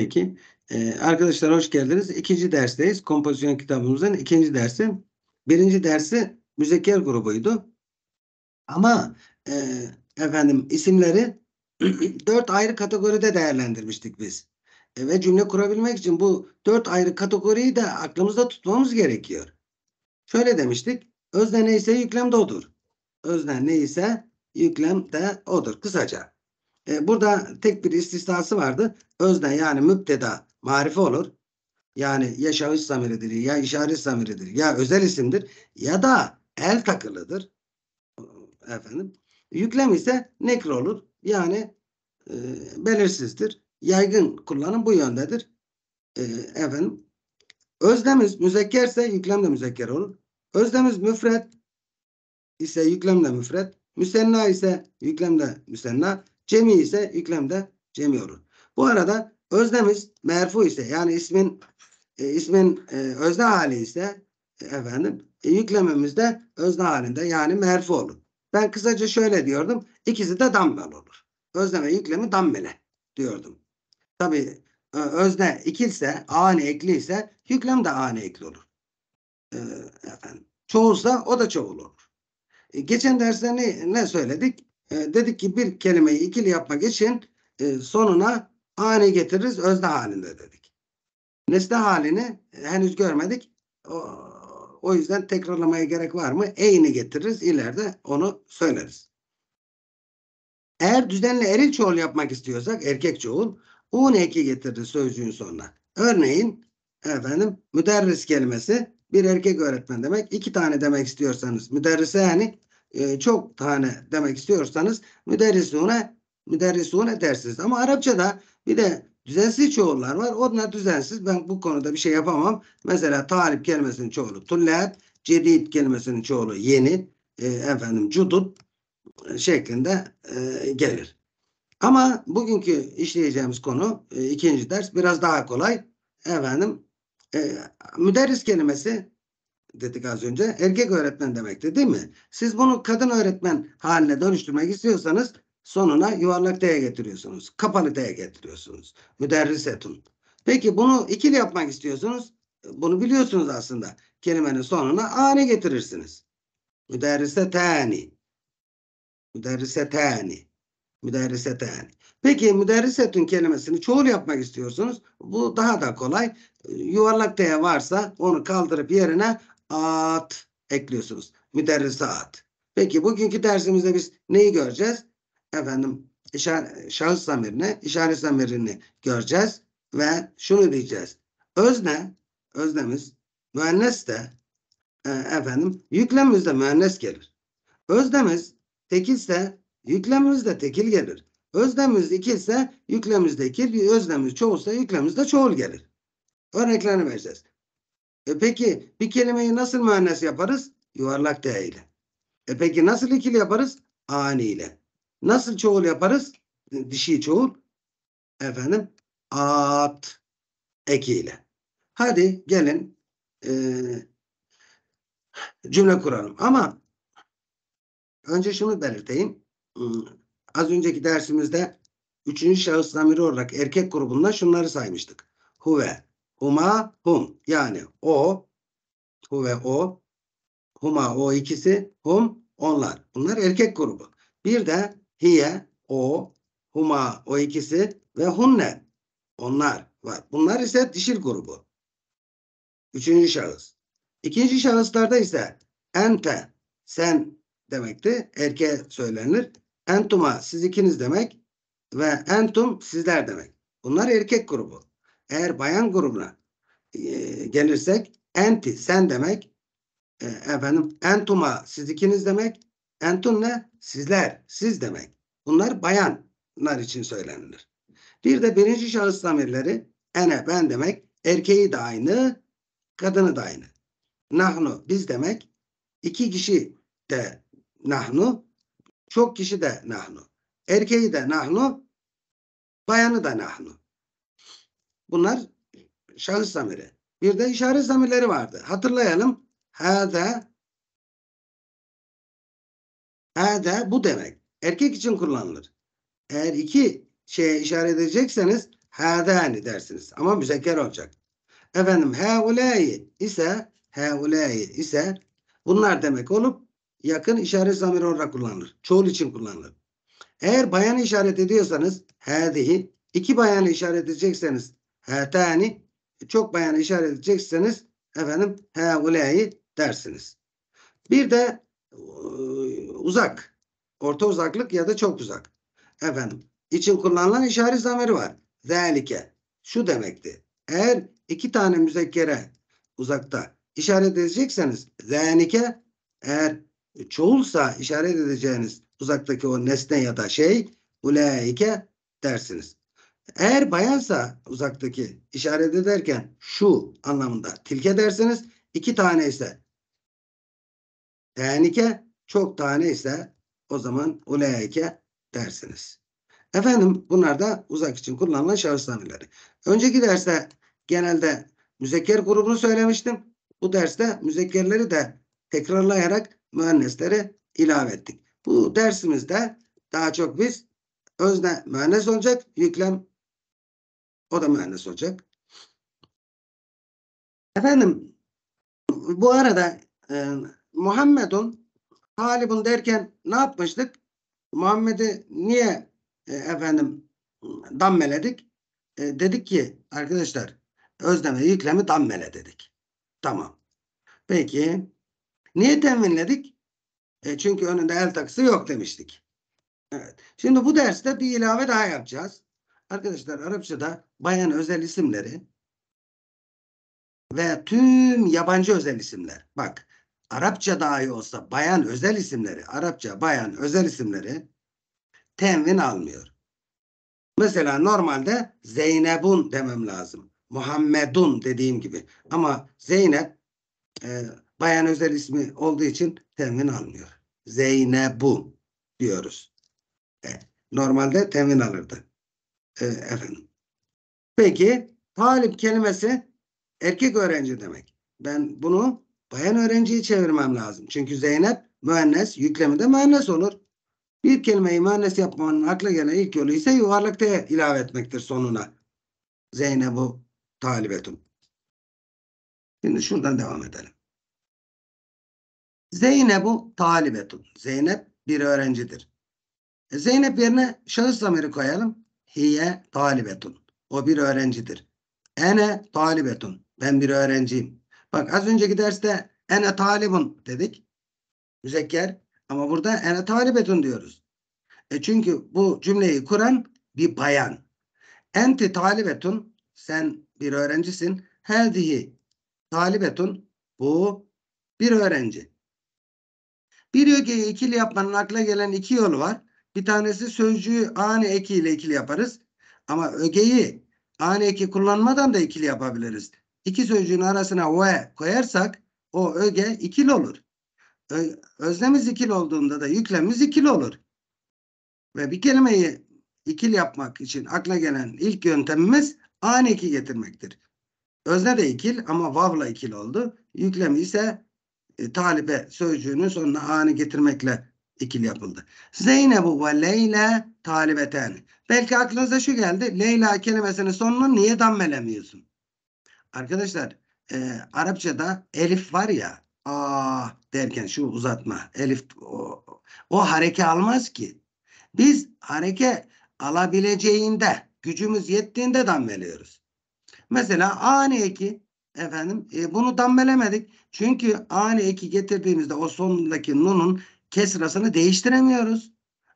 Peki. Ee, arkadaşlar hoş geldiniz. İkinci dersteyiz. Kompozisyon kitabımızın ikinci dersi. Birinci dersi müzekker grubuydu. Ama e, efendim isimleri dört ayrı kategoride değerlendirmiştik biz. E, ve cümle kurabilmek için bu dört ayrı kategoriyi de aklımızda tutmamız gerekiyor. Şöyle demiştik. Özne neyse yüklem de odur. Özne neyse yüklem de odur. Kısaca. E, burada tek bir istisnası vardı. Özne yani müpteda marife olur. Yani ya şahıs zamiridir ya işaret zamiridir ya özel isimdir ya da el takılıdır. Efendim. Yüklem ise nekr olur. Yani e, belirsizdir. Yaygın kullanım bu yöndedir. E, efendim. Özlemiz müzekkerse yüklem de müzekker olur. Özlemiz müfret ise yüklem de müfret. Müsenna ise yüklem de müsenna. Cemi ise yüklemde cemi olur. Bu arada özlemiz merfu ise yani ismin e, ismin e, özne hali ise e, efendim e, yüklememizde özne halinde yani merfu olur. Ben kısaca şöyle diyordum. İkisi de dammel olur. Özne yüklemi dammele diyordum. Tabi e, özne ikilse ani ekli ise yüklem de ani ekli olur. E, efendim. Çoğulsa o da çoğul olur. E, geçen derste ne, ne söyledik? E, dedik ki bir kelimeyi ikili yapmak için e, sonuna ani getiririz özne halinde dedik. Nesne halini e, henüz görmedik. O, o yüzden tekrarlamaya gerek var mı? Eyni getiririz. ileride onu söyleriz. Eğer düzenli eril çoğul yapmak istiyorsak erkek çoğul un eki getiririz sözcüğün sonuna. Örneğin efendim müderris kelimesi bir erkek öğretmen demek. iki tane demek istiyorsanız müderrise yani e, çok tane demek istiyorsanız müderrisune müderrisune dersiniz. Ama Arapçada bir de düzensiz çoğullar var. Onlar düzensiz. Ben bu konuda bir şey yapamam. Mesela talip kelimesinin çoğulu tullat, cedid kelimesinin çoğulu yeni, e, efendim cudut şeklinde e, gelir. Ama bugünkü işleyeceğimiz konu e, ikinci ders biraz daha kolay. Efendim e, müderris kelimesi dedik az önce. Erkek öğretmen demekti değil mi? Siz bunu kadın öğretmen haline dönüştürmek istiyorsanız sonuna yuvarlak D'ye getiriyorsunuz. Kapalı D'ye getiriyorsunuz. Müderris etun. Peki bunu ikili yapmak istiyorsunuz. Bunu biliyorsunuz aslında. Kelimenin sonuna ani getirirsiniz. Müderrisetani. Müderrisetani. Müderrisetani. Peki müderrisetün kelimesini çoğul yapmak istiyorsunuz. Bu daha da kolay. Yuvarlak T varsa onu kaldırıp yerine at ekliyorsunuz. Müderrisat. Peki bugünkü dersimizde biz neyi göreceğiz? Efendim işar şahıs zamirini, işaret zamirini göreceğiz ve şunu diyeceğiz. Özne, öznemiz müennes de e, efendim yüklemimizde müennes gelir. Özlemiz tekilse yüklemimizde tekil gelir. Özlemiz ikilse yüklemimiz de ikil, özlemiz çoğulsa yüklemimiz de çoğul gelir. Örneklerini vereceğiz. E peki bir kelimeyi nasıl müennes yaparız? Yuvarlak D ile. E peki nasıl ikili yaparız? Ani ile. Nasıl çoğul yaparız? E, dişi çoğul. Efendim at ekiyle. Hadi gelin e, cümle kuralım. Ama önce şunu belirteyim. Hmm, az önceki dersimizde üçüncü şahıs zamiri olarak erkek grubunda şunları saymıştık. Huve, huma hum. Yani o, hu ve o, huma o ikisi, hum onlar. Bunlar erkek grubu. Bir de hiye, o, huma o ikisi ve hunne onlar var. Bunlar ise dişil grubu. Üçüncü şahıs. İkinci şahıslarda ise ente, sen demekti. Erkeğe söylenir. Entuma siz ikiniz demek ve entum sizler demek. Bunlar erkek grubu. Eğer bayan grubuna e, gelirsek enti sen demek e, efendim entuma siz ikiniz demek entun ne? Sizler, siz demek. Bunlar bayanlar için söylenir. Bir de birinci şahıs zamirleri ene ben demek erkeği de aynı kadını da aynı. Nahnu biz demek iki kişi de nahnu çok kişi de nahnu. Erkeği de nahnu bayanı da nahnu. Bunlar şahıs zamiri. Bir de işaret zamirleri vardı. Hatırlayalım. Hâde Hâde bu demek. Erkek için kullanılır. Eğer iki şeye işaret edecekseniz hâdâni dersiniz. Ama müzekker olacak. Efendim hâulâyi ise hâulâyi ise bunlar demek olup yakın işaret zamiri olarak kullanılır. Çoğul için kullanılır. Eğer bayanı işaret ediyorsanız hâdihi iki bayanı işaret edecekseniz Hatani çok bayana işaret edecekseniz efendim hevuleyi dersiniz. Bir de e, uzak. Orta uzaklık ya da çok uzak. Efendim için kullanılan işaret zamiri var. Zelike. Şu demekti. Eğer iki tane müzekkere uzakta işaret edecekseniz zelike eğer çoğulsa işaret edeceğiniz uzaktaki o nesne ya da şey ulaike dersiniz. Eğer bayansa uzaktaki işaret ederken şu anlamında tilke dersiniz. iki tane ise tehnike, çok tane ise o zaman uleyke dersiniz. Efendim bunlar da uzak için kullanılan şahıs tamirleri. Önceki derste genelde müzekker grubunu söylemiştim. Bu derste müzekkerleri de tekrarlayarak mühendisleri ilave ettik. Bu dersimizde daha çok biz özne mühendis olacak, yüklem o da mühendis olacak. Efendim bu arada e, Muhammedun Talibun derken ne yapmıştık? Muhammed'i niye e, efendim dammeledik? E, dedik ki arkadaşlar özlem yüklemi dammele dedik. Tamam. Peki niye teminledik? E, çünkü önünde el takısı yok demiştik. Evet. Şimdi bu derste bir ilave daha yapacağız. Arkadaşlar Arapçada bayan özel isimleri ve tüm yabancı özel isimler. Bak Arapça dahi olsa bayan özel isimleri, Arapça bayan özel isimleri tenvin almıyor. Mesela normalde Zeynep'un demem lazım. Muhammedun dediğim gibi. Ama Zeynep e, bayan özel ismi olduğu için tenvin almıyor. Zeynep'un diyoruz. E, normalde tenvin alırdı. E, efendim. Peki talip kelimesi erkek öğrenci demek. Ben bunu bayan öğrenciyi çevirmem lazım. Çünkü Zeynep müennes, yüklemi de müennes olur. Bir kelimeyi müennes yapmanın akla gelen ilk yolu ise yuvarlak T ilave etmektir sonuna. Zeynep'u talibetun. Şimdi şuradan devam edelim. Zeynep'u talibetun. Zeynep bir öğrencidir. E, Zeynep yerine şahıs zamiri koyalım hiye talibetun. O bir öğrencidir. Ene talibetun. Ben bir öğrenciyim. Bak az önceki derste ene talibun dedik. Müzekker. Ama burada ene talibetun diyoruz. E çünkü bu cümleyi kuran bir bayan. Enti talibetun. Sen bir öğrencisin. Hadihi talibetun. Bu bir öğrenci. Bir ögeyi ikili yapmanın akla gelen iki yolu var. Bir tanesi sözcüğü ani ile ikili yaparız. Ama ögeyi ani eki kullanmadan da ikili yapabiliriz. İki sözcüğün arasına ve koyarsak o öge ikili olur. Ö, öznemiz ikili olduğunda da yüklemimiz ikili olur. Ve bir kelimeyi ikili yapmak için akla gelen ilk yöntemimiz ani eki getirmektir. Özne de ikil ama vavla ikil oldu. Yüklemi ise e, talibe sözcüğünün sonuna ani getirmekle ikili yapıldı. Zeynep ve Leyla talibeten. Belki aklınıza şu geldi. Leyla kelimesinin sonunu niye dammelemiyorsun? Arkadaşlar e, Arapçada elif var ya aa derken şu uzatma elif o, o hareke almaz ki. Biz hareke alabileceğinde gücümüz yettiğinde dammeliyoruz. Mesela ani eki efendim e, bunu dammelemedik. Çünkü ani eki getirdiğimizde o sondaki nunun kesrasını değiştiremiyoruz.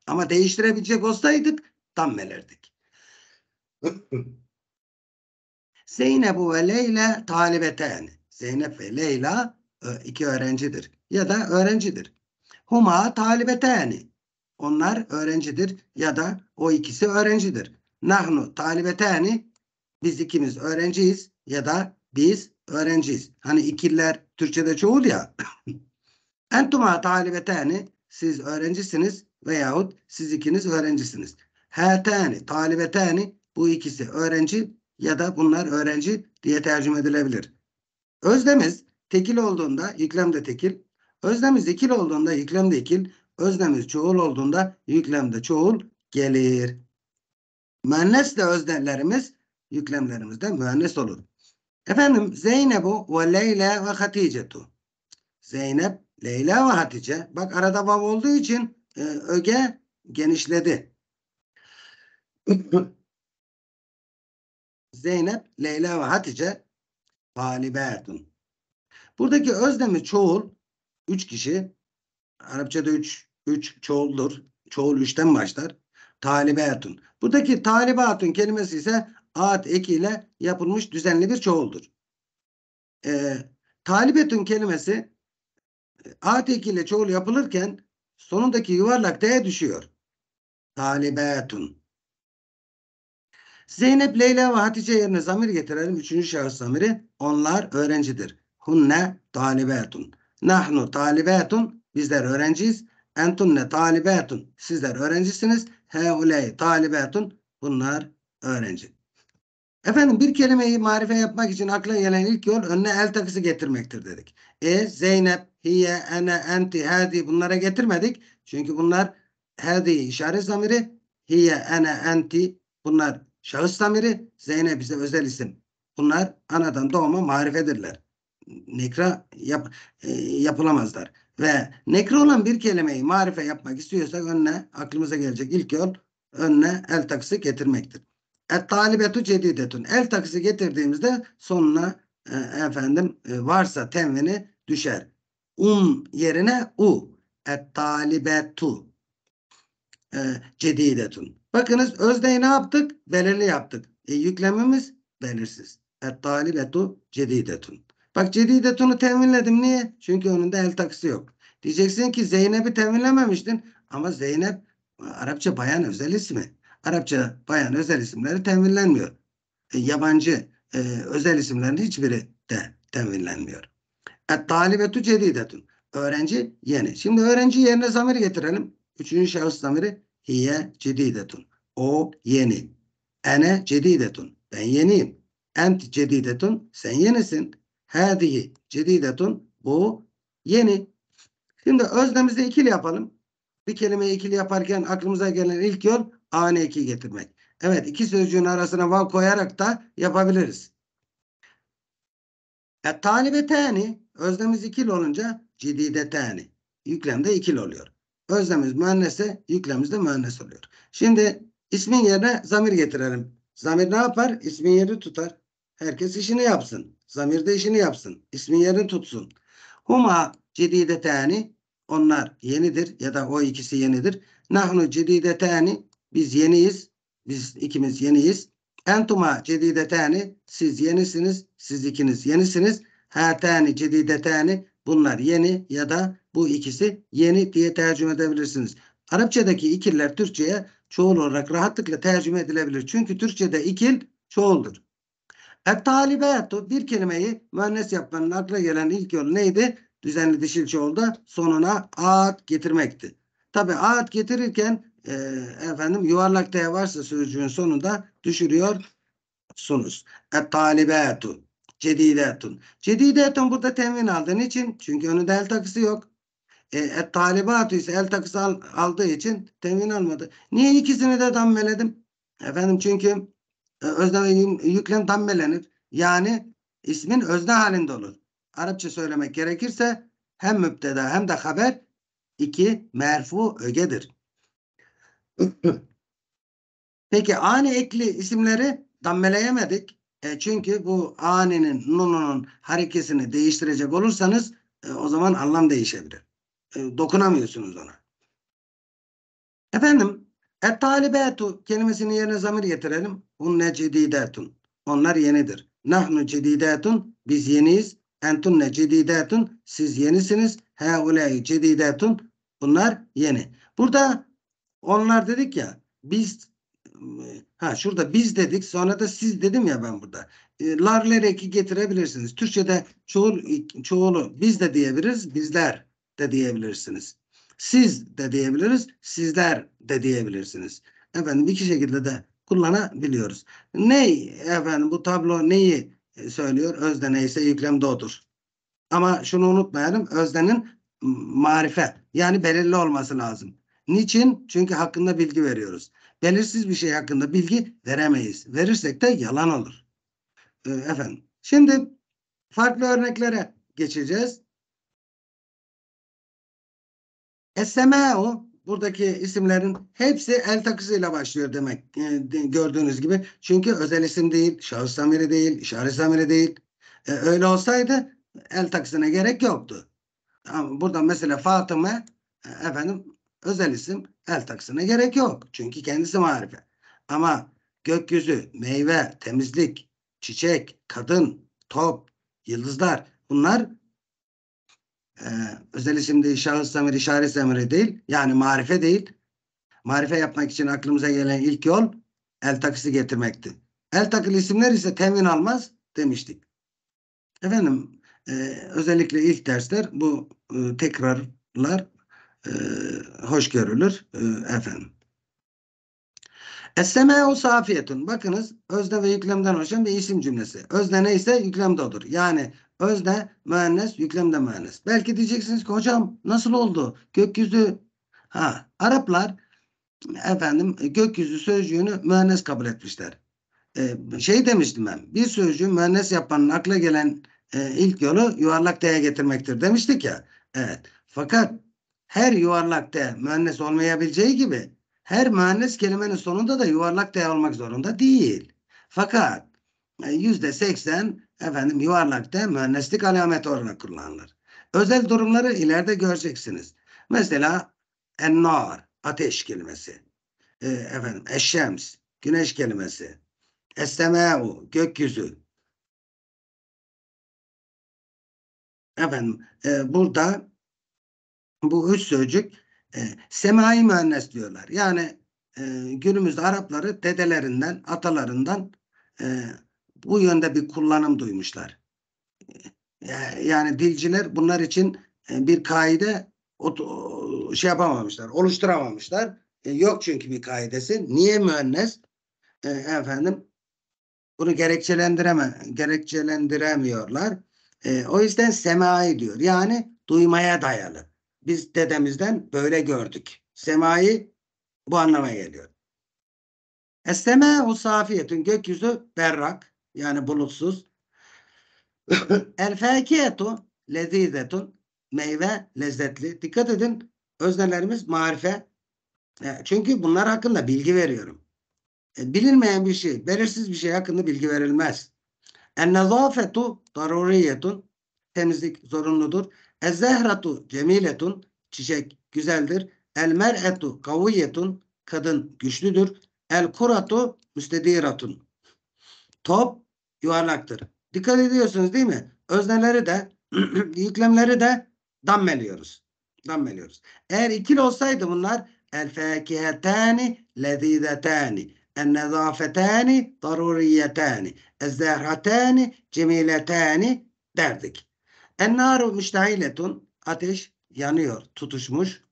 Ama değiştirebilecek olsaydık tam verirdik. Zeynebu ve Leyla talibeten. Zeynep ve Leyla e, iki öğrencidir ya da öğrencidir. Huma talibeteni. Onlar öğrencidir ya da o ikisi öğrencidir. Nahnu talibeteni. Biz ikimiz öğrenciyiz ya da biz öğrenciyiz. Hani ikiller Türkçe'de çoğul ya. Entuma talibetani siz öğrencisiniz veyahut siz ikiniz öğrencisiniz. Hatani talibetani bu ikisi öğrenci ya da bunlar öğrenci diye tercüme edilebilir. Özlemiz tekil olduğunda yüklem de tekil. Özlemiz ikil olduğunda yüklem de ikil. Özlemiz çoğul olduğunda yüklem de çoğul gelir. de öznelerimiz yüklemlerimizde müennes olur. Efendim Zeynep ve Leyla ve Haticetu. Zeynep Leyla ve Hatice. Bak arada vav olduğu için e, öge genişledi. Zeynep, Leyla ve Hatice Galibertun. Buradaki özlemi çoğul üç kişi. Arapçada üç, üç çoğuldur. Çoğul üçten başlar. Talibatun. Buradaki talibatun kelimesi ise ad ekiyle yapılmış düzenli bir çoğuldur. E, talibetun kelimesi A tekiyle çoğul yapılırken sonundaki yuvarlak D'ye düşüyor. Talibetun. Zeynep, Leyla ve Hatice yerine zamir getirelim. Üçüncü şahıs zamiri. Onlar öğrencidir. Hunne talibetun. Nahnu talibetun. Bizler öğrenciyiz. Entunne talibetun. Sizler öğrencisiniz. Heuley talibetun. Bunlar öğrencidir. Efendim bir kelimeyi marife yapmak için akla gelen ilk yol önüne el takısı getirmektir dedik. E, Zeynep, hiye, ene, enti, hadi bunlara getirmedik. Çünkü bunlar hadi işaret zamiri, hiye, ene, enti bunlar şahıs zamiri, Zeynep ise özel isim. Bunlar anadan doğma marifedirler. Nekra yap, e, yapılamazlar. Ve nekra olan bir kelimeyi marife yapmak istiyorsak önüne aklımıza gelecek ilk yol önüne el takısı getirmektir. Et talibetu cedidetun. El taksi getirdiğimizde sonuna e, efendim e, varsa tenvini düşer. Um yerine u. Et talibetu. E, cedidetun. Bakınız özdeyi ne yaptık? Belirli yaptık. E, yüklemimiz belirsiz. Et talibetu cedidetun. Bak cedidetun'u teminledim. Niye? Çünkü önünde el taksi yok. Diyeceksin ki Zeynep'i teminlememiştin. Ama Zeynep e, Arapça bayan özel ismi. Arapça bayan özel isimleri tenvinlenmiyor. E, yabancı e, özel isimlerin hiçbiri de tenvinlenmiyor. Et talibetu cedidetun. Öğrenci yeni. Şimdi öğrenci yerine zamir getirelim. Üçüncü şahıs zamiri hiye cedidetun. O yeni. Ene cedidetun. Ben yeniyim. Ent cedidetun. Sen yenisin. Hadihi cedidetun. Bu yeni. Şimdi öznemizde ikili yapalım. Bir kelimeyi ikili yaparken aklımıza gelen ilk yol A'nı 2 getirmek. Evet iki sözcüğün arasına vav koyarak da yapabiliriz. E, talibe tani özlemiz ikil olunca cidide tani. Yüklemde ikil oluyor. Özlemiz müennese, yüklemiz de müennes oluyor. Şimdi ismin yerine zamir getirelim. Zamir ne yapar? İsmin yerini tutar. Herkes işini yapsın. Zamir de işini yapsın. İsmin yerini tutsun. Huma cidide tani onlar yenidir ya da o ikisi yenidir. Nahnu cidide tani biz yeniyiz. Biz ikimiz yeniyiz. Entuma cedidetani siz yenisiniz. Siz ikiniz yenisiniz. Hatani cedidetani bunlar yeni ya da bu ikisi yeni diye tercüme edebilirsiniz. Arapçadaki ikiller Türkçe'ye çoğul olarak rahatlıkla tercüme edilebilir. Çünkü Türkçe'de ikil çoğuldur. Et talibatu bir kelimeyi müennes yapmanın akla gelen ilk yol neydi? Düzenli dişil çoğulda sonuna at getirmekti. Tabi at getirirken ee, efendim yuvarlak D varsa sözcüğün sonunda düşürüyorsunuz. Et talibetu. Cedidetun. Cedidetun burada temin aldı. Niçin? Çünkü önünde el takısı yok. E, et talibatü ise el takısı al, aldığı için temin almadı. Niye ikisini de dammeledim? Efendim çünkü e, özne yüklem dammelenir. Yani ismin özne halinde olur. Arapça söylemek gerekirse hem müpteda hem de haber iki merfu ögedir. Peki ani ekli isimleri dammeleyemedik. E, çünkü bu aninin nununun harekesini değiştirecek olursanız e, o zaman anlam değişebilir. E, dokunamıyorsunuz ona. Efendim ettalibetu kelimesinin yerine zamir getirelim. Hunne cedidetun. Onlar yenidir. Nahnu cedidetun. Biz yeniyiz. Entunne cedidetun. Siz yenisiniz. Heuley cedidetun. Bunlar yeni. Burada onlar dedik ya biz ha şurada biz dedik sonra da siz dedim ya ben burada. larlereki larler eki getirebilirsiniz. Türkçe'de çoğul, çoğulu biz de diyebiliriz bizler de diyebilirsiniz. Siz de diyebiliriz sizler de diyebilirsiniz. Efendim iki şekilde de kullanabiliyoruz. Ne efendim bu tablo neyi söylüyor? Özde neyse yüklemde odur. Ama şunu unutmayalım özdenin marife yani belirli olması lazım. Niçin? Çünkü hakkında bilgi veriyoruz. Belirsiz bir şey hakkında bilgi veremeyiz. Verirsek de yalan olur. Ee, efendim. Şimdi farklı örneklere geçeceğiz. Smo e buradaki isimlerin hepsi el takısıyla başlıyor demek e, gördüğünüz gibi. Çünkü özel isim değil, şahıs zamiri değil, işaret zamiri değil. E, öyle olsaydı el takısına gerek yoktu. Ama burada mesela Fatıma e, efendim özel isim el taksına gerek yok. Çünkü kendisi marife. Ama gökyüzü, meyve, temizlik, çiçek, kadın, top, yıldızlar bunlar e, özel isim değil, şahıs zamiri, işaret zamiri değil. Yani marife değil. Marife yapmak için aklımıza gelen ilk yol el takısı getirmekti. El takılı isimler ise temin almaz demiştik. Efendim e, özellikle ilk dersler bu e, tekrarlar ee, hoş görülür e, efendim. Es-semâ'u safiyetun. Bakınız özne ve yüklemden oluşan bir isim cümlesi. Özne neyse yüklemde olur. Yani özne müennes, yüklemde müennes. Belki diyeceksiniz ki hocam nasıl oldu? Gökyüzü ha Araplar efendim gökyüzü sözcüğünü müennes kabul etmişler. Ee, şey demiştim ben. Bir sözcüğü müennes yapmanın akla gelen e, ilk yolu yuvarlak D'ye getirmektir demiştik ya. Evet. Fakat her yuvarlak D mühendis olmayabileceği gibi her mühendis kelimenin sonunda da yuvarlak D olmak zorunda değil. Fakat e, yüzde seksen efendim yuvarlak D mühendislik alameti olarak kullanılır. Özel durumları ileride göreceksiniz. Mesela ennar ateş kelimesi. E, efendim Eşems güneş kelimesi. Estemeu gökyüzü. Efendim e, burada bu üç sözcük e, semai müennes diyorlar. Yani e, günümüzde Arapları dedelerinden, atalarından e, bu yönde bir kullanım duymuşlar. E, yani dilciler bunlar için e, bir kaide o, şey yapamamışlar, oluşturamamışlar. E, yok çünkü bir kaidesi. Niye müennes? E, efendim bunu gerekçelendireme, gerekçelendiremiyorlar. E, o yüzden semai diyor. Yani duymaya dayalı biz dedemizden böyle gördük. Semayı bu anlama geliyor. Esteme o safiyetün gökyüzü berrak yani bulutsuz. El fekiyetu lezizzetun meyve lezzetli. Dikkat edin öznelerimiz marife. E, çünkü bunlar hakkında bilgi veriyorum. E, bilinmeyen bir şey, belirsiz bir şey hakkında bilgi verilmez. En nezafetu daruriyetun temizlik zorunludur. Ezzehratu cemiletun çiçek güzeldir. El mer'etu kavuyetun kadın güçlüdür. El kuratu müstediratun top yuvarlaktır. Dikkat ediyorsunuz değil mi? Özneleri de yüklemleri de dammeliyoruz. Dammeliyoruz. Eğer ikili olsaydı bunlar el fakihetani lezidetani en nezafetani daruriyetani ez zehratani cemiletani derdik. Ennâru müştahiletun. Ateş yanıyor, tutuşmuş.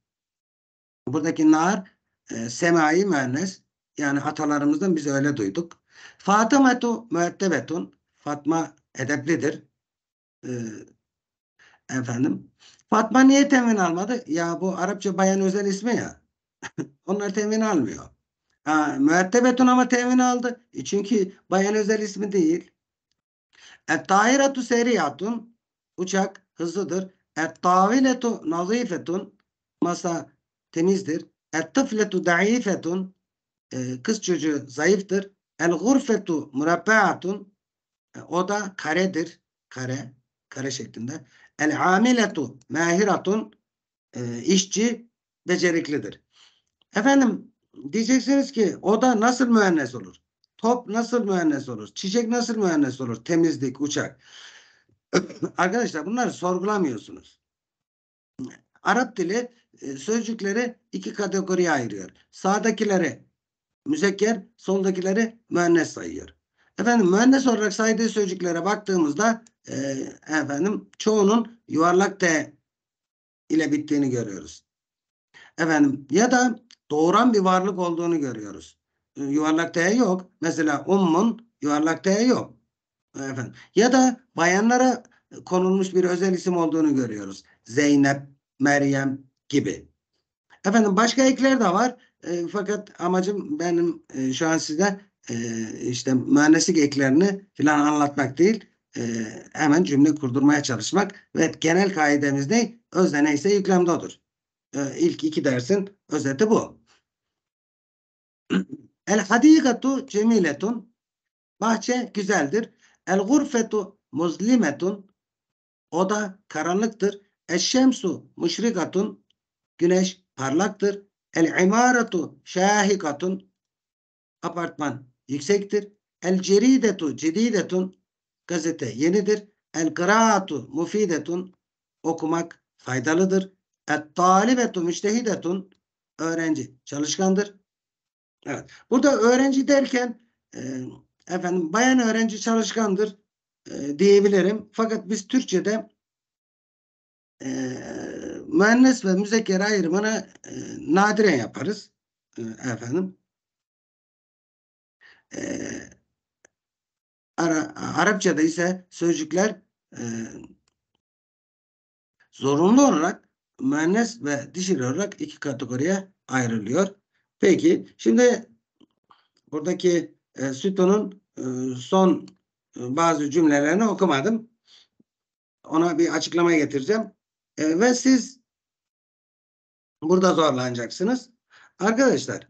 Buradaki nar e, semai mühennes. Yani atalarımızdan biz öyle duyduk. Fatımetu müettebetun. Fatma edeplidir. E, efendim. Fatma niye temin almadı? Ya bu Arapça bayan özel ismi ya. Onlar temin almıyor. Ha, müettebetun ama temin aldı. E çünkü bayan özel ismi değil. E, Tahiratu seriyatun Uçak hızlıdır. Et-taviletu nazifetun. Masa temizdir. Et-tıfletu daifetun. E, kız çocuğu zayıftır. El-gurfetu murabbaatun. E, da karedir. Kare. Kare şeklinde. El-amiletu mahiratun. E, işçi beceriklidir. Efendim diyeceksiniz ki o da nasıl mühendis olur? Top nasıl mühendis olur? Çiçek nasıl mühendis olur? Temizlik, uçak. Arkadaşlar bunları sorgulamıyorsunuz. Arap dili e, sözcükleri iki kategoriye ayırıyor. Sağdakileri müzekker, soldakileri müennes sayıyor. Efendim müennes olarak saydığı sözcüklere baktığımızda e, efendim çoğunun yuvarlak T ile bittiğini görüyoruz. Efendim ya da doğuran bir varlık olduğunu görüyoruz. E, yuvarlak T yok. Mesela ummun yuvarlak T yok. Efendim. Ya da bayanlara konulmuş bir özel isim olduğunu görüyoruz. Zeynep, Meryem gibi. Efendim başka ekler de var. E, fakat amacım benim e, şu an size e, işte mühendislik eklerini filan anlatmak değil. E, hemen cümle kurdurmaya çalışmak ve genel kaidemiz ne? Özne neyse yüklemde odur. E, ilk iki dersin özeti bu. El hadikatu cemiletun. Bahçe güzeldir. El gurfetu muzlimetun oda karanlıktır. Eşşemsu müşrikatun güneş parlaktır. El imaratu şahikatun apartman yüksektir. El ceridetu cididetun gazete yenidir. El kıraatu mufidetun okumak faydalıdır. Et talibetu müçtehidetun öğrenci çalışkandır. Evet. Burada öğrenci derken e, efendim bayan öğrenci çalışkandır e, diyebilirim. Fakat biz Türkçe'de e, müennes ve müzekker ayrımını e, nadiren yaparız. E, efendim. E, Ara, Arapçada ise sözcükler e, zorunlu olarak müennes ve dişil olarak iki kategoriye ayrılıyor. Peki şimdi buradaki e, Süto'nun e, son e, bazı cümlelerini okumadım. Ona bir açıklama getireceğim. E, ve siz burada zorlanacaksınız. Arkadaşlar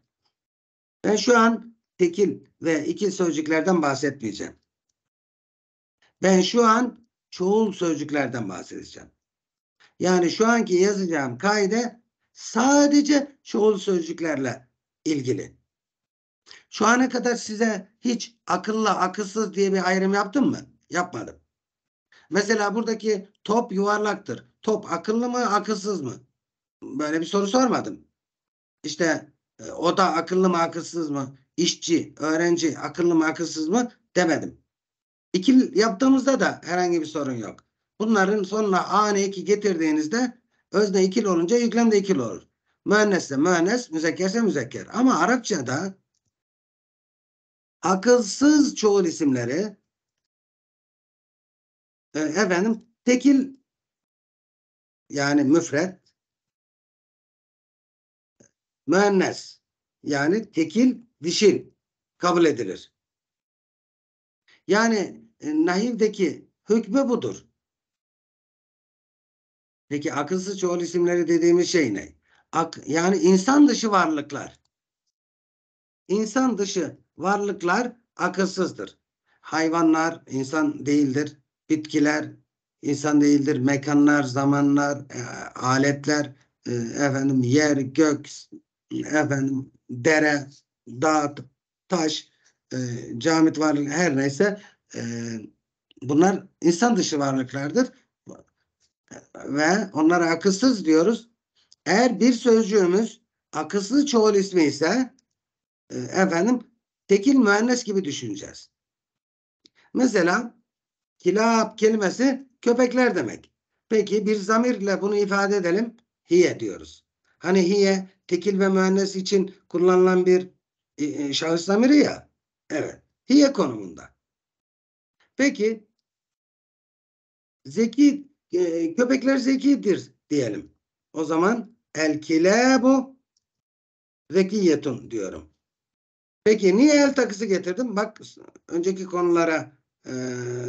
ben şu an tekil ve ikil sözcüklerden bahsetmeyeceğim. Ben şu an çoğul sözcüklerden bahsedeceğim. Yani şu anki yazacağım kaide sadece çoğul sözcüklerle ilgili. Şu ana kadar size hiç akılla akılsız diye bir ayrım yaptım mı? Yapmadım. Mesela buradaki top yuvarlaktır. Top akıllı mı akılsız mı? Böyle bir soru sormadım. İşte e, o da akıllı mı akılsız mı? İşçi, öğrenci akıllı mı akılsız mı? Demedim. İkili yaptığımızda da herhangi bir sorun yok. Bunların sonuna ane iki getirdiğinizde özne ikil olunca yüklem de ikil olur. Müennesse müennes, müzekkese müzekker. Ama Arapçada akılsız çoğul isimleri e, efendim tekil yani müfret müennes yani tekil dişil kabul edilir. Yani e, nahivdeki hükmü budur. Peki akılsız çoğul isimleri dediğimiz şey ne? Ak, yani insan dışı varlıklar. İnsan dışı varlıklar akılsızdır. Hayvanlar insan değildir. Bitkiler insan değildir. Mekanlar, zamanlar, e, aletler, e, efendim yer, gök, efendim dere, dağ, taş, e, camit varlık her neyse e, bunlar insan dışı varlıklardır. Ve onlara akılsız diyoruz. Eğer bir sözcüğümüz akılsız çoğul ismi ise e, efendim tekil müennes gibi düşüneceğiz. Mesela kilab kelimesi köpekler demek. Peki bir zamirle bunu ifade edelim. Hiye diyoruz. Hani hiye tekil ve müennes için kullanılan bir e, e, şahıs zamiri ya. Evet. Hiye konumunda. Peki zeki e, köpekler zekidir diyelim. O zaman el kilabu zekiyetun diyorum. Peki niye el takısı getirdim? Bak önceki konulara e,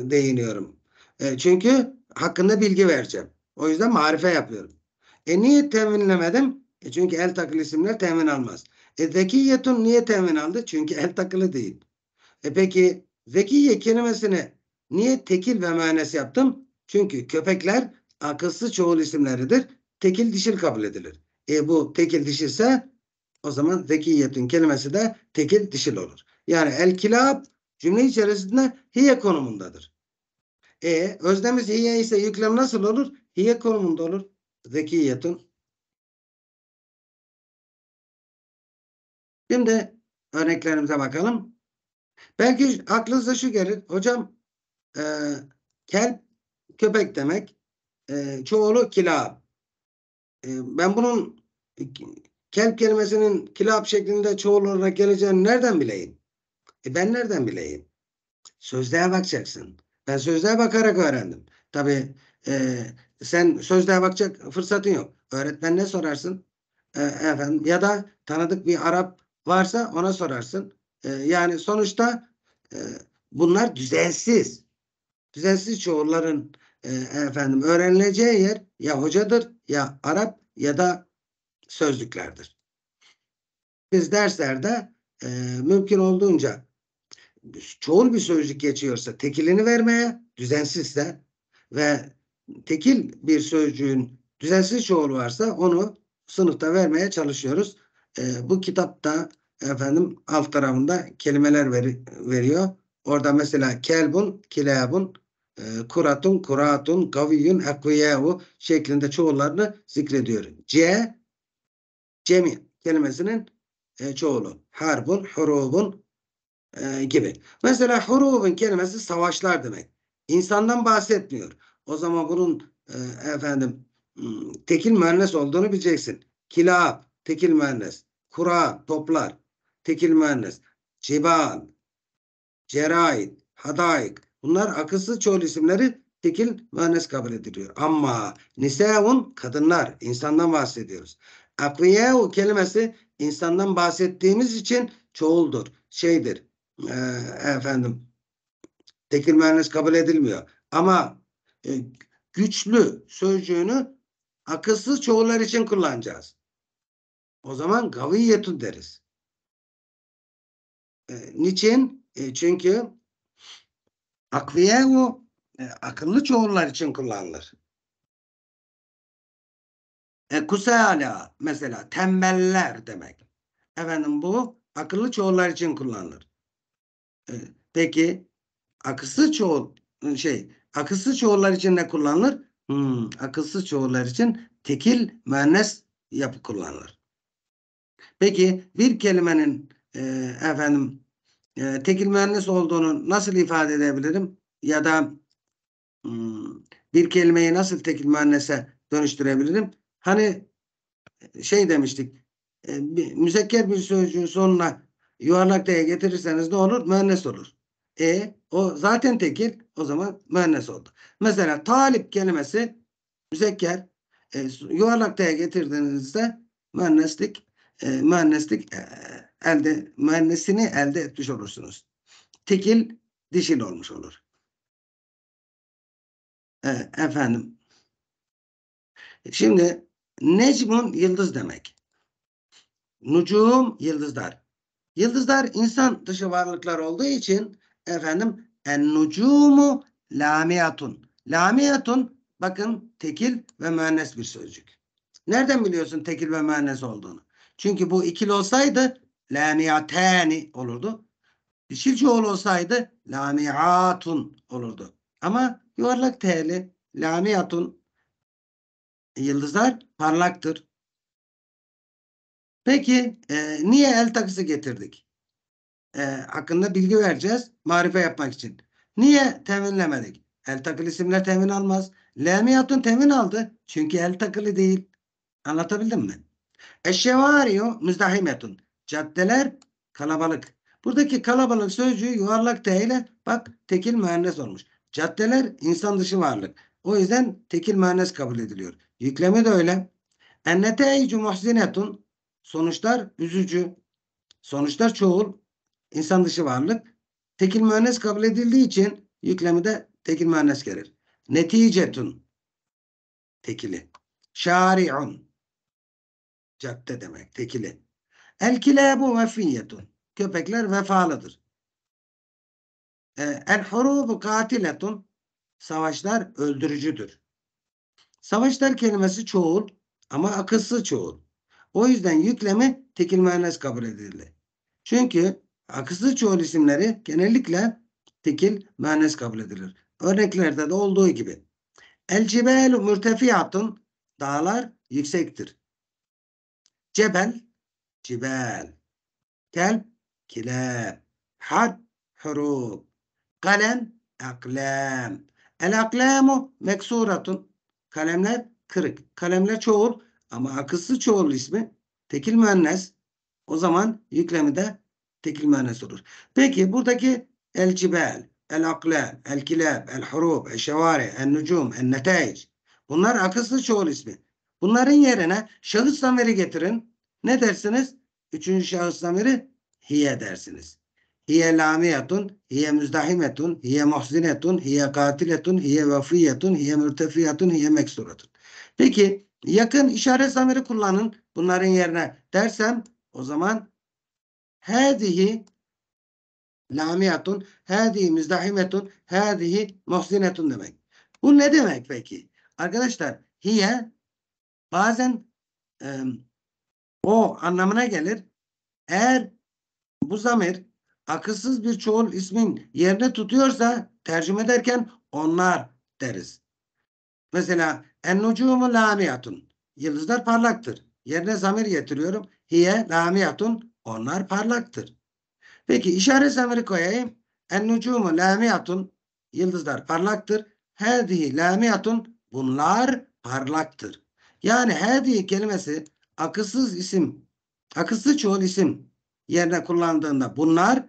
değiniyorum. E, çünkü hakkında bilgi vereceğim. O yüzden marife yapıyorum. E niye teminlemedim? E çünkü el takılı isimler temin almaz. E zekiyetun niye temin aldı? Çünkü el takılı değil. E peki zekiye kelimesini niye tekil ve müennes yaptım? Çünkü köpekler akılsız çoğul isimleridir. Tekil dişil kabul edilir. E bu tekil dişilse o zaman zekiyetin kelimesi de tekil dişil olur. Yani el kilab cümle içerisinde hiye konumundadır. E özlemiz hiye ise yüklem nasıl olur? Hiye konumunda olur. zekiyetin. Şimdi örneklerimize bakalım. Belki aklınıza şu gelir. Hocam e, kelp köpek demek. E, çoğulu kilab. E, ben bunun Kent kelimesinin kilap şeklinde çoğul olarak geleceğini nereden bileyim? E ben nereden bileyim? Sözlüğe bakacaksın. Ben sözlüğe bakarak öğrendim. Tabii e, sen sözlüğe bakacak fırsatın yok. Öğretmen ne sorarsın? E, efendim ya da tanıdık bir Arap varsa ona sorarsın. E, yani sonuçta e, bunlar düzensiz. Düzensiz çoğulların e, efendim öğrenileceği yer ya hocadır ya Arap ya da sözlüklerdir. Biz derslerde e, mümkün olduğunca çoğul bir sözcük geçiyorsa tekilini vermeye, düzensizse ve tekil bir sözcüğün düzensiz çoğul varsa onu sınıfta vermeye çalışıyoruz. E, bu kitapta efendim alt tarafında kelimeler veri, veriyor. Orada mesela kelbun, kilabun, e, kuratun, kuratun, kaviyun, ekviyevu şeklinde çoğullarını zikrediyorum. C Cemi kelimesinin e, çoğulu. Harbun, hurubun e, gibi. Mesela hurubun kelimesi savaşlar demek. İnsandan bahsetmiyor. O zaman bunun e, efendim hmm, tekil mühendis olduğunu bileceksin. Kilab, tekil mühendis. Kura, toplar, tekil mühendis. Cibal, ceraid, hadayık. Bunlar akısı çoğul isimleri tekil mühendis kabul ediliyor. Ama niseun kadınlar, insandan bahsediyoruz. Akriyehu kelimesi insandan bahsettiğimiz için çoğuldur. Şeydir. E, efendim tekil mühendis kabul edilmiyor. Ama e, güçlü sözcüğünü akılsız çoğullar için kullanacağız. O zaman gaviyetun deriz. E, niçin? E, çünkü akviyehu e, akıllı çoğullar için kullanılır. E, kusala mesela tembeller demek. Efendim bu akıllı çoğullar için kullanılır. E, peki akılsız çoğul ıı, şey akılsız çoğullar için ne kullanılır? Hmm, akılsız çoğullar için tekil müennes yapı kullanılır. Peki bir kelimenin e, efendim e, tekil müennes olduğunu nasıl ifade edebilirim? Ya da hmm, bir kelimeyi nasıl tekil müennese dönüştürebilirim? Hani şey demiştik e, bir, müzekker bir sözcüğün sonuna yuvarlak D'ye getirirseniz ne olur? Müennes olur. E o zaten tekil o zaman müennes oldu. Mesela talip kelimesi müzekker e, yuvarlak D'ye getirdiğinizde müenneslik e, müenneslik e, elde müennesini elde etmiş olursunuz. Tekil dişil olmuş olur. E, efendim. Şimdi Necmun yıldız demek. Nucum yıldızlar. Yıldızlar insan dışı varlıklar olduğu için efendim en nucumu lamiyatun. Lamiyatun bakın tekil ve müennes bir sözcük. Nereden biliyorsun tekil ve müennes olduğunu? Çünkü bu ikili olsaydı lamiyatani olurdu. Dişil çoğul olsaydı lamiyatun olurdu. Ama yuvarlak teli lamiyatun e, yıldızlar parlaktır. Peki e, niye el takısı getirdik? E, hakkında bilgi vereceğiz. Marife yapmak için. Niye teminlemedik? El takılı isimler temin almaz. Lemiyatun temin aldı. Çünkü el takılı değil. Anlatabildim mi? Eşevario müzdahimetun. Caddeler kalabalık. Buradaki kalabalık sözcüğü yuvarlak teyle bak tekil mühendis olmuş. Caddeler insan dışı varlık. O yüzden tekil mühendis kabul ediliyor. Yüklemi de öyle. Enneteicu muhzinetun. Sonuçlar üzücü. Sonuçlar çoğul. insan dışı varlık. Tekil mühendis kabul edildiği için yüklemi de tekil mühendis gelir. Neticetun. Tekili. Şari'un. Cadde demek. Tekili. El kilabu vefiyetun. Köpekler vefalıdır. E, el hurubu katiletun. Savaşlar öldürücüdür. Savaşlar kelimesi çoğul ama akılsız çoğul. O yüzden yüklemi tekil mühendis kabul edildi. Çünkü akılsız çoğul isimleri genellikle tekil mühendis kabul edilir. Örneklerde de olduğu gibi. El cibelu mürtefiyatun dağlar yüksektir. Cebel cibel. Kelb kilab. Had hurub. Kalem aklem. El aklamu meksuratun Kalemler kırık. Kalemler çoğul ama akıslı çoğul ismi tekil müennes. O zaman yüklemi de tekil müennes olur. Peki buradaki el cibel, el aklab, el kilab, el hurub, el şevari, el nucum, el netaic. Bunlar akıslı çoğul ismi. Bunların yerine şahıstan veri getirin. Ne dersiniz? Üçüncü şahıstan veri hiye dersiniz hiye lamiyetun, hiye müzdahimetun, hiye muhzinetun, hiye katiletun, hiye vefiyetun, hiye mürtefiyetun, hiye meksuratun. Peki yakın işaret zamiri kullanın bunların yerine dersem o zaman hadihi lamiyatun, hadihi müzdahimetun, hadihi muhzinetun demek. Bu ne demek peki? Arkadaşlar hiye bazen e, o anlamına gelir. Eğer bu zamir akılsız bir çoğul ismin yerine tutuyorsa tercüme ederken onlar deriz. Mesela ennucumu lamiyatun. Yıldızlar parlaktır. Yerine zamir getiriyorum. Hiye lamiyatun. Onlar parlaktır. Peki işaret zamiri koyayım. Ennucumu lamiyatun. Yıldızlar parlaktır. Hedihi lamiyatun. Bunlar parlaktır. Yani hedihi kelimesi akılsız isim, akılsız çoğul isim yerine kullandığında bunlar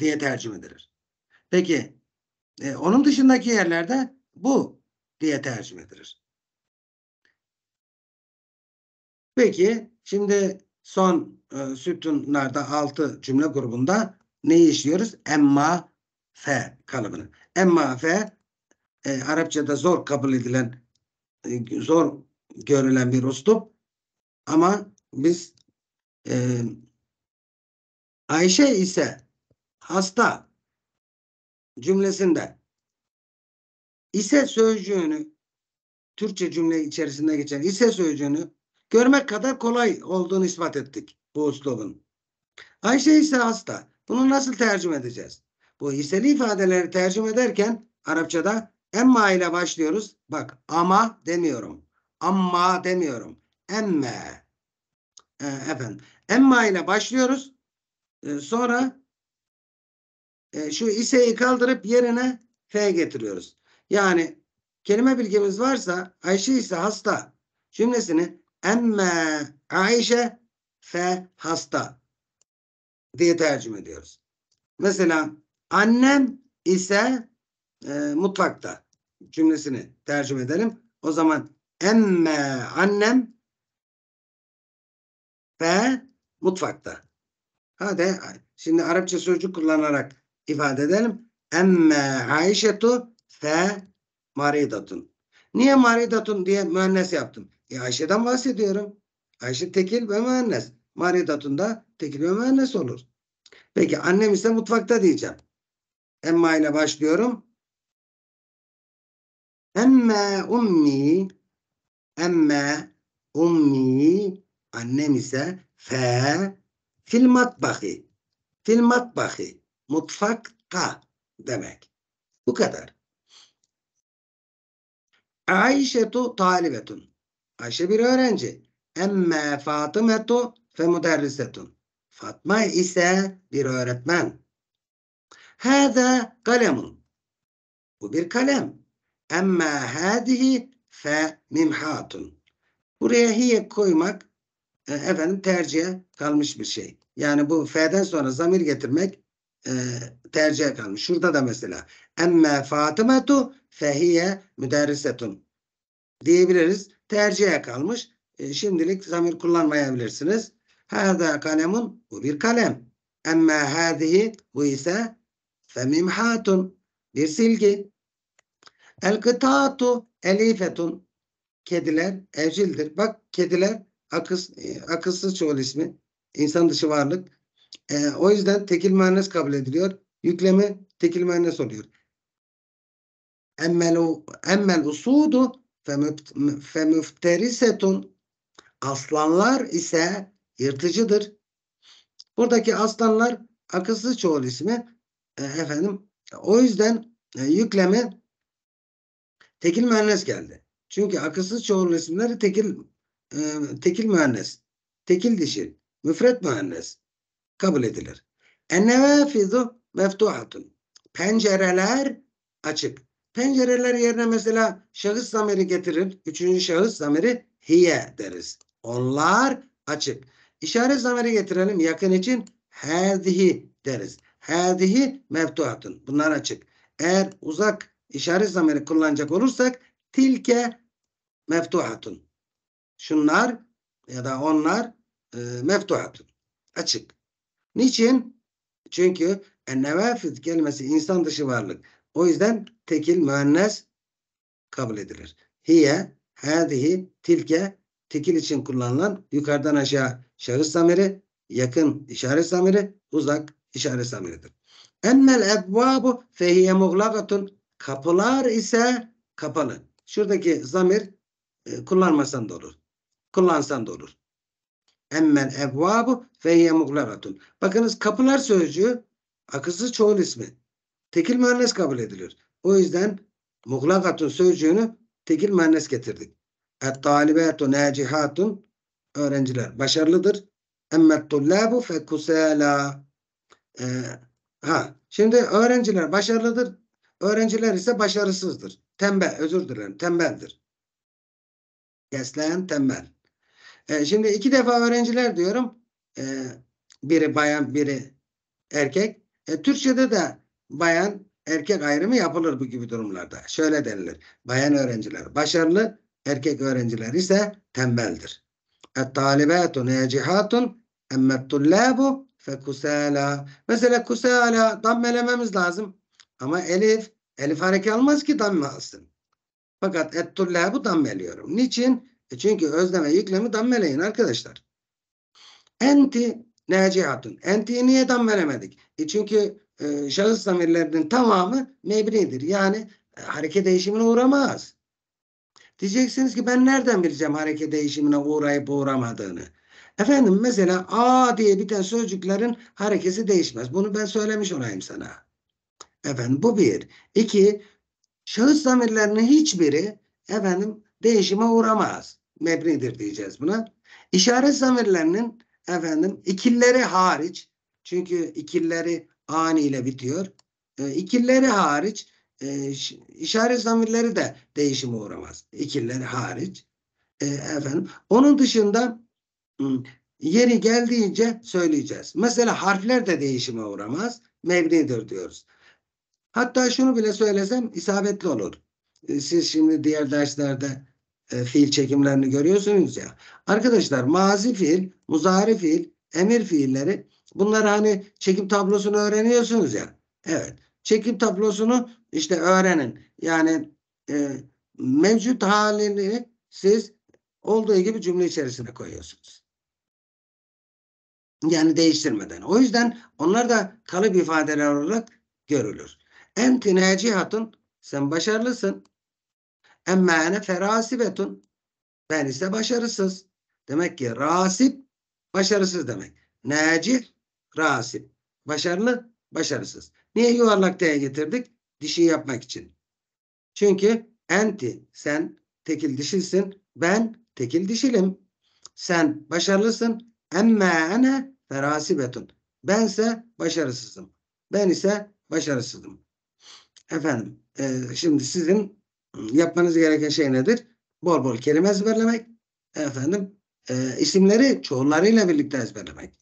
diye tercüme edilir. Peki e, onun dışındaki yerlerde bu diye tercüme edilir. Peki şimdi son e, sütunlarda altı cümle grubunda ne işliyoruz? Emma fe kalıbını. Emma fe e, Arapçada zor kabul edilen e, zor görülen bir ustup ama biz e, Ayşe ise hasta cümlesinde ise sözcüğünü Türkçe cümle içerisinde geçen ise sözcüğünü görmek kadar kolay olduğunu ispat ettik bu üslubun. Ayşe ise hasta. Bunu nasıl tercüme edeceğiz? Bu hisseli ifadeleri tercüme ederken Arapçada emma ile başlıyoruz. Bak ama demiyorum. Amma demiyorum. Emme. E, efendim. Emma ile başlıyoruz. E, sonra e, şu ise'yi kaldırıp yerine F getiriyoruz. Yani kelime bilgimiz varsa Ayşe ise hasta cümlesini emme Ayşe f hasta diye tercüme ediyoruz. Mesela annem ise e, mutfakta cümlesini tercüme edelim. O zaman emme annem f mutfakta. Hadi şimdi Arapça sözcük kullanarak ifade edelim. Emme Ayşetu fe maridatun. Niye maridatun diye müennes yaptım? E Ayşe'den bahsediyorum. Ayşe tekil ve müennes. Maridatun da tekil ve müennes olur. Peki annem ise mutfakta diyeceğim. Emma ile başlıyorum. Emme ummi emme ummi annem ise fe fil matbahi fil matbahi mutfakta demek. Bu kadar. Ayşetu talibetun. Ayşe bir öğrenci. Emme Fatımetu fe müderrisetun. Fatma ise bir öğretmen. Hâdâ kalemun. Bu bir kalem. Emme hâdihi fe mimhatun. Buraya hiye koymak e, efendim tercihe kalmış bir şey. Yani bu fe'den sonra zamir getirmek e, tercihe kalmış. Şurada da mesela emme Fatimetu fehiye müderrisetun diyebiliriz. Tercihe kalmış. E, şimdilik zamir kullanmayabilirsiniz. Hâdâ kalemun bu bir kalem. Emme hâzihi bu ise femimhatun bir silgi. El kıtâtu elifetun kediler evcildir. Bak kediler akıs, e, akılsız çoğul ismi. insan dışı varlık. E, o yüzden tekil mühendis kabul ediliyor. Yüklemi tekil mühendis oluyor. Emmel, emmel usudu femüfterisetun aslanlar ise yırtıcıdır. Buradaki aslanlar akılsız çoğul ismi e, efendim. O yüzden e, yüklemi tekil mühendis geldi. Çünkü akılsız çoğul isimleri tekil e, tekil mühendis, tekil dişil, müfret mühendis kabul edilir. Ennevafizu meftuhatun. Pencereler açık. Pencereler yerine mesela şahıs zamiri getirir. Üçüncü şahıs zamiri hiye deriz. Onlar açık. İşaret zamiri getirelim yakın için hadihi deriz. Hadihi mevtuatun. Bunlar açık. Eğer uzak işaret zamiri kullanacak olursak tilke mevtuatun. Şunlar ya da onlar e, mevtuatun. Açık. Niçin? Çünkü ennevafiz kelimesi insan dışı varlık. O yüzden tekil müennes kabul edilir. Hiye, hadihi, tilke, tekil için kullanılan yukarıdan aşağı şahıs zamiri, yakın işaret zamiri, uzak işaret zamiridir. Emmel ebvabu fehiye muglakatun. Kapılar ise kapalı. Şuradaki zamir e, kullanmasan da olur. Kullansan da olur. Emmel evvabu feyye muglaratun. Bakınız kapılar sözcüğü akılsız çoğul ismi. Tekil mühendis kabul edilir. O yüzden muglakatun sözcüğünü tekil mühendis getirdik. Et talibetu nacihatun öğrenciler başarılıdır. Emmet tullabu fe kusela. Ee, ha şimdi öğrenciler başarılıdır. Öğrenciler ise başarısızdır. Tembel özür dilerim tembeldir. Kesleyen tembel. E, şimdi iki defa öğrenciler diyorum. E, biri bayan, biri erkek. E, Türkçe'de de bayan, erkek ayrımı yapılır bu gibi durumlarda. Şöyle denilir. Bayan öğrenciler başarılı, erkek öğrenciler ise tembeldir. Et-talibatu nacihatun emmet-tullabu fekusala. Mesela kusala dammelememiz lazım. Ama elif, elif hareket almaz ki damme alsın. Fakat et-tullabu dammeliyorum. Niçin? E çünkü özleme yüklemi dammeleyin arkadaşlar. Enti nacihatun. Enti'yi niye dammelemedik? E çünkü e, şahıs zamirlerinin tamamı mebridir. Yani e, hareket değişimine uğramaz. Diyeceksiniz ki ben nereden bileceğim hareket değişimine uğrayıp uğramadığını? Efendim mesela a diye biten sözcüklerin harekesi değişmez. Bunu ben söylemiş olayım sana. Efendim bu bir. İki, şahıs zamirlerinin hiçbiri efendim değişime uğramaz. Mebnidir diyeceğiz buna. İşaret zamirlerinin efendim ikilleri hariç çünkü ikilleri aniyle bitiyor. E, ikilleri hariç e, işaret zamirleri de değişime uğramaz. İkilleri hariç. E, efendim onun dışında yeri geldiğince söyleyeceğiz. Mesela harfler de değişime uğramaz. Mebnidir diyoruz. Hatta şunu bile söylesem isabetli olur. E, siz şimdi diğer derslerde e, fiil çekimlerini görüyorsunuz ya. Arkadaşlar mazi fiil, muzari fiil, emir fiilleri bunlar hani çekim tablosunu öğreniyorsunuz ya. Evet. Çekim tablosunu işte öğrenin. Yani e, mevcut halini siz olduğu gibi cümle içerisine koyuyorsunuz. Yani değiştirmeden. O yüzden onlar da kalıp ifadeler olarak görülür. Enti nacihatun sen başarılısın. Emme ene ferasibetun. Ben ise başarısız. Demek ki rasip başarısız demek. Nacih rasip. Başarılı başarısız. Niye yuvarlak diye getirdik? Dişi yapmak için. Çünkü enti sen tekil dişilsin. Ben tekil dişilim. Sen başarılısın. Emme ene ferasibetun. Bense başarısızım. Ben ise başarısızım. Efendim e, şimdi sizin Yapmanız gereken şey nedir? Bol bol kelime ezberlemek. Efendim e, isimleri çoğullarıyla birlikte ezberlemek.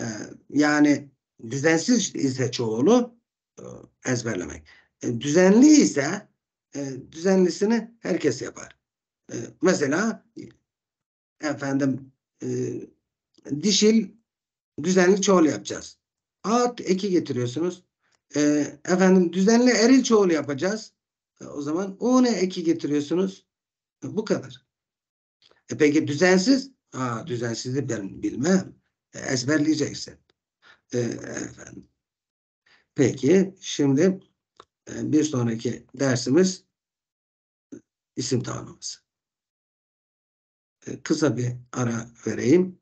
E, yani düzensiz ise çoğunu e, ezberlemek. E, düzenli ise e, düzenlisini herkes yapar. E, mesela efendim e, dişil düzenli çoğul yapacağız. At eki getiriyorsunuz. E, efendim düzenli eril çoğul yapacağız. E, o zaman o ne eki getiriyorsunuz? E, bu kadar. E peki düzensiz? Aa, düzensizliği ben bilmem. E, ezberleyeceksin. E, efendim. Peki şimdi e, bir sonraki dersimiz isim tanımlaması. E, kısa bir ara vereyim.